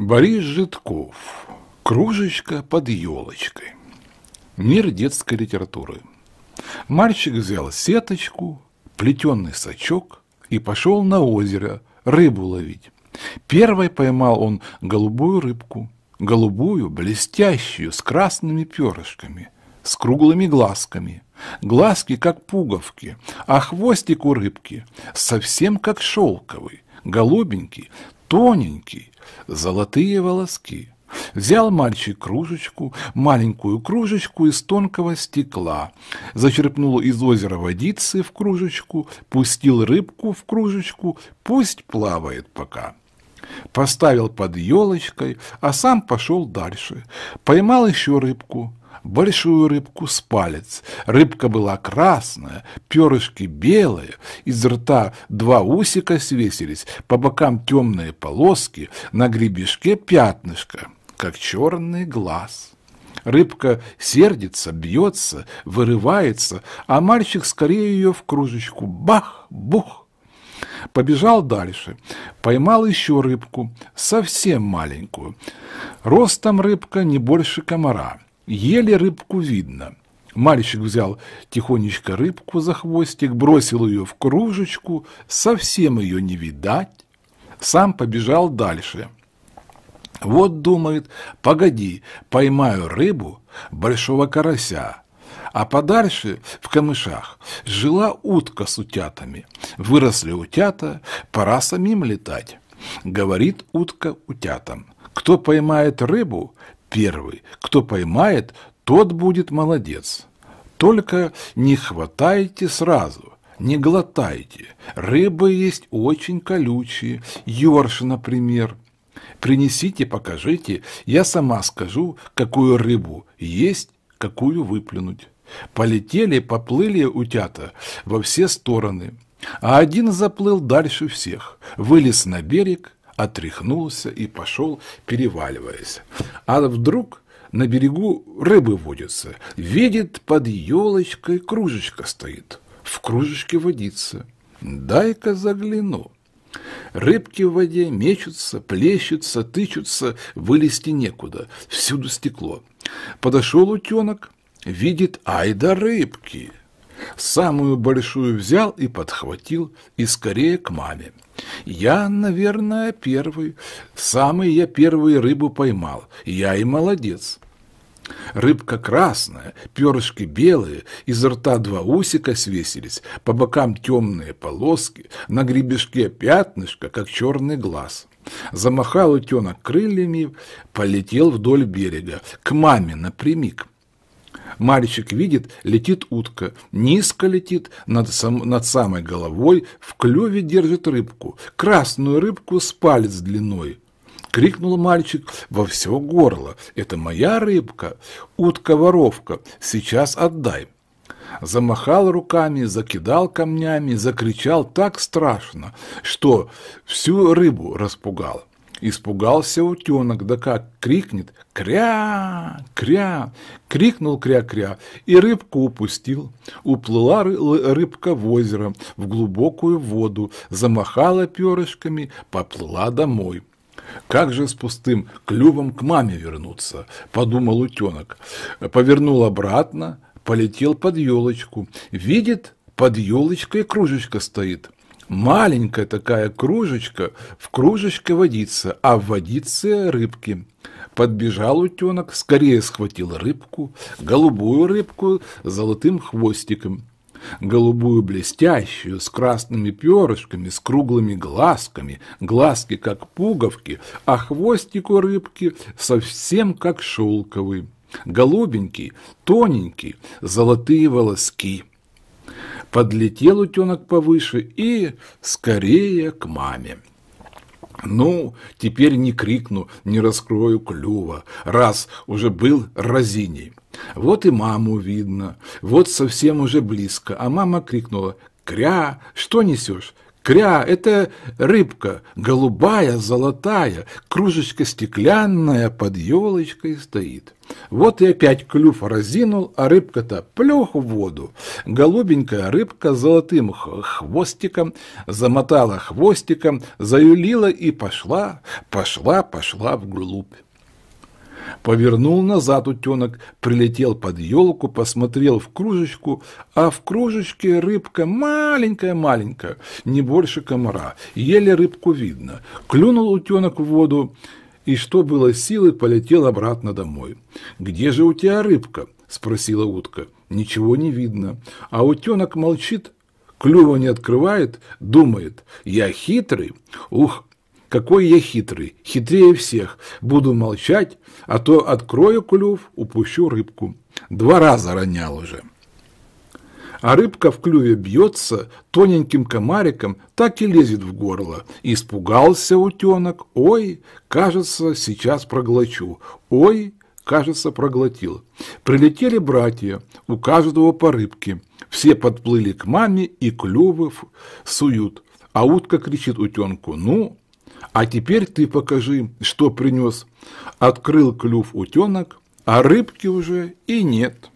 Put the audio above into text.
Борис Житков. Кружечка под елочкой. Мир детской литературы. Мальчик взял сеточку, плетенный сачок и пошел на озеро рыбу ловить. Первой поймал он голубую рыбку, голубую, блестящую, с красными перышками, с круглыми глазками. Глазки, как пуговки, а хвостик у рыбки совсем как шелковый, голубенький, тоненькие золотые волоски. Взял мальчик кружечку, маленькую кружечку из тонкого стекла, зачерпнул из озера водицы в кружечку, пустил рыбку в кружечку, пусть плавает пока. Поставил под елочкой, а сам пошел дальше. Поймал еще рыбку, большую рыбку с палец. Рыбка была красная, перышки белые, из рта два усика свесились, по бокам темные полоски, на гребешке пятнышко, как черный глаз. Рыбка сердится, бьется, вырывается, а мальчик скорее ее в кружечку. Бах, бух! Побежал дальше, поймал еще рыбку, совсем маленькую. Ростом рыбка не больше комара еле рыбку видно. Мальчик взял тихонечко рыбку за хвостик, бросил ее в кружечку, совсем ее не видать, сам побежал дальше. Вот, думает, погоди, поймаю рыбу большого карася, а подальше, в камышах, жила утка с утятами. Выросли утята, пора самим летать. Говорит утка утятам, кто поймает рыбу, первый. Кто поймает, тот будет молодец. Только не хватайте сразу, не глотайте. Рыбы есть очень колючие, ёрш, например. Принесите, покажите, я сама скажу, какую рыбу есть, какую выплюнуть. Полетели, поплыли утята во все стороны. А один заплыл дальше всех, вылез на берег – отряхнулся и пошел, переваливаясь. А вдруг на берегу рыбы водятся. Видит, под елочкой кружечка стоит. В кружечке водится. Дай-ка загляну. Рыбки в воде мечутся, плещутся, тычутся, вылезти некуда. Всюду стекло. Подошел утенок, видит, ай да рыбки. Самую большую взял и подхватил, и скорее к маме. Я, наверное, первый. Самый я первый рыбу поймал. Я и молодец. Рыбка красная, перышки белые, из рта два усика свесились, по бокам темные полоски, на гребешке пятнышко, как черный глаз. Замахал утенок крыльями, полетел вдоль берега, к маме напрямик. Мальчик видит, летит утка. Низко летит, над, сам, над самой головой, в клюве держит рыбку. Красную рыбку с палец длиной. Крикнул мальчик во все горло. «Это моя рыбка! Утка-воровка! Сейчас отдай!» замахал руками, закидал камнями, закричал так страшно, что всю рыбу распугал. Испугался утенок, да как крикнет «Кря! Кря!» Крикнул «Кря-кря!» и рыбку упустил. Уплыла рыбка в озеро, в глубокую воду, замахала перышками, поплыла домой. Как же с пустым клювом к маме вернуться, подумал утенок. Повернул обратно, полетел под елочку. Видит, под елочкой кружечка стоит – Маленькая такая кружечка, в кружечке водится, а в водице рыбки. Подбежал утенок, скорее схватил рыбку, голубую рыбку с золотым хвостиком. Голубую блестящую, с красными перышками, с круглыми глазками, глазки как пуговки, а хвостик у рыбки совсем как шелковый. Голубенький, тоненький, золотые волоски – Подлетел утенок повыше и скорее к маме. Ну, теперь не крикну, не раскрою клюва, раз уже был разиней. Вот и маму видно, вот совсем уже близко, а мама крикнула «Кря, что несешь? Кря – это рыбка, голубая, золотая, кружечка стеклянная под елочкой стоит. Вот и опять клюв разинул, а рыбка-то плюх в воду. Голубенькая рыбка золотым хвостиком замотала хвостиком, заюлила и пошла, пошла, пошла вглубь. Повернул назад утенок, прилетел под елку, посмотрел в кружечку, а в кружечке рыбка маленькая-маленькая, не больше комара, еле рыбку видно. Клюнул утенок в воду, и что было силы, полетел обратно домой. «Где же у тебя рыбка?» – спросила утка. «Ничего не видно». А утенок молчит, клюва не открывает, думает, я хитрый, ух, какой я хитрый, хитрее всех. Буду молчать, а то открою клюв, упущу рыбку. Два раза ронял уже. А рыбка в клюве бьется тоненьким комариком, так и лезет в горло. Испугался утенок. Ой, кажется, сейчас проглочу. Ой, кажется, проглотил. Прилетели братья, у каждого по рыбке. Все подплыли к маме и клювы суют. А утка кричит утенку, ну, а теперь ты покажи, что принес. Открыл клюв утенок, а рыбки уже и нет.